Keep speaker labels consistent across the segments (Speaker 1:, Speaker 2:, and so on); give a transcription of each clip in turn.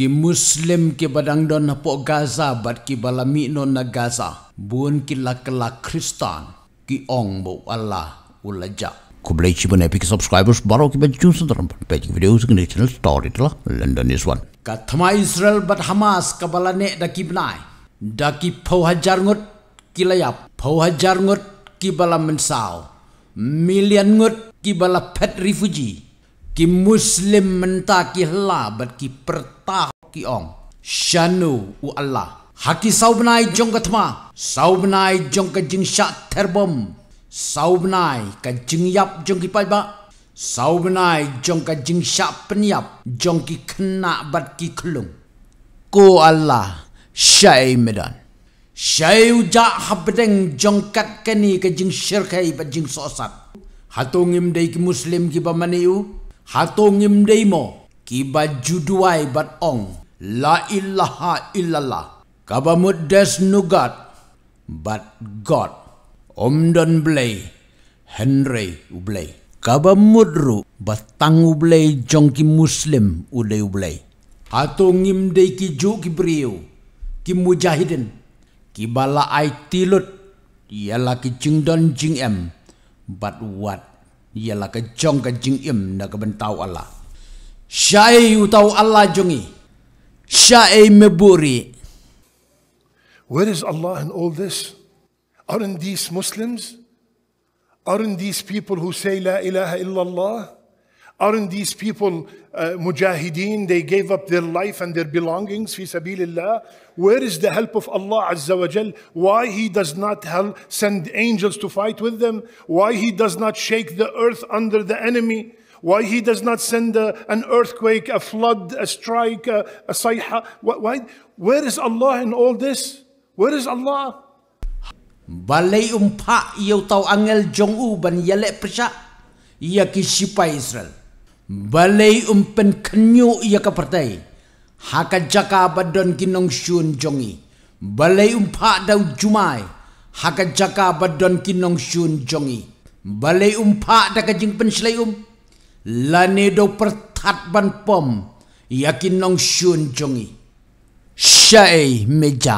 Speaker 1: ki muslim ki badang don po gaza bat ki balami no na gaza bun ki lakla kristan ki ong bo allah ulaja ku blei chi bun epic subscribers baro ki bat chun sundar pe video sing ne channel story tla london is one ka thama israel bat hamas ka balane da ki bnai da ki phau hajar ngot ki layap phau hajar ngot ki balam mensau million ngot ki bala pet refugee ki Muslim menta ki hla bat ki pertah ki ong. Shanu u Allah. Haki saubnai benai jong ketma, sau jong ke jing syak terbom, saubnai benai jing yap jong ki paiba, sau benai jong ke jing syak penyap jong ki kena bat ki kelung. Ku Allah syai medan. Syai ujak habdeng jong kat keni ke jing syirkai bat jing sosat. Hatungim dek muslim ki bamaniu, hatung ngimdeimo kibat juduai bat ong la ilaha illallah kabamut des nugat bat god om don blay henry ublay kabamut ru batang ublay jongki muslim ulay ublay hatung ngimdei ki ju ki brio ki mujahidin ki bala ai tilut ialah ki jing don jing em bat wat ialah kejong kejing im na kebentau Allah. Syai utau Allah jongi.
Speaker 2: Syai meburi. Where is Allah in all this? Aren't these Muslims? Aren't these people who say la ilaha illallah? Aren't these people uh, mujahideen? They gave up their life and their belongings fi sabilillah. Where is the help of Allah Azza wa Jal? Why He does not help, send angels to fight with them? Why He does not shake the earth under the enemy? Why He does not send a, uh, an earthquake, a flood, a strike, a, uh, a sayha? Why, Where is Allah in all this? Where is Allah? Balay umpa yau tau angel jong u yale pesha
Speaker 1: ia Israel. Balai umpen kenyu ia ka partai haka jaka badon kinong shun jongi Balai umpa dau jumai haka jaka badon kinong shun jongi Balai umpa da kajing jing um lane do pertat ban pom ia kinong shun jongi syai meja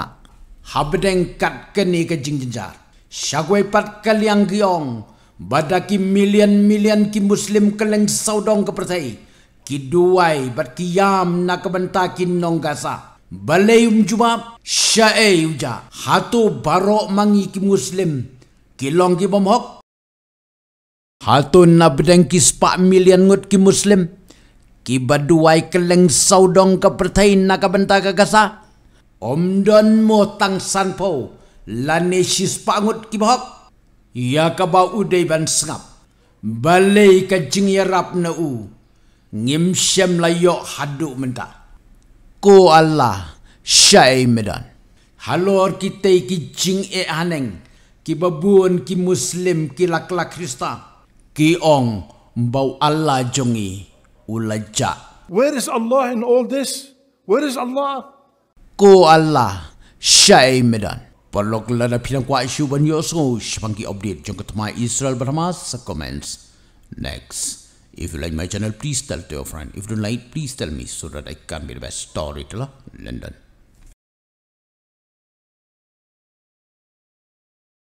Speaker 1: habdeng kat keni ka jing jinjar Shagway pat kaliang giong, Badaki ki milian-milian ki muslim keleng saudong kepercayai. Ki duai bat ki yam na kebenta ki nonggasa. Balai umjuma syai uja. Hatu barok mangi ki muslim. Ki long ki bomhok. Hatu na bedeng ki sepak milian ngut ki muslim. Ki baduai keleng saudong kepercayai na kebenta kegasa. Om don mo tang san po. Lani si sepak ngut ki bomhok ya ka ba u dei ban sngap balei ka jing ya rap na u ngim shem la yo hadu ko allah shai medan halor kita te ki jing e aneng ki babuan ki muslim ki lakla krista ki ong bau allah jongi ulaja where is allah in all this
Speaker 2: where is allah
Speaker 1: ko allah shai medan Perlok lada pinang kuat isu ban yo oh, so sepangki update jong ketemai Israel berhama sa comments. Next. If you like my channel, please tell to your friend. If you don't like, please tell me so that I can be the
Speaker 2: best story to London.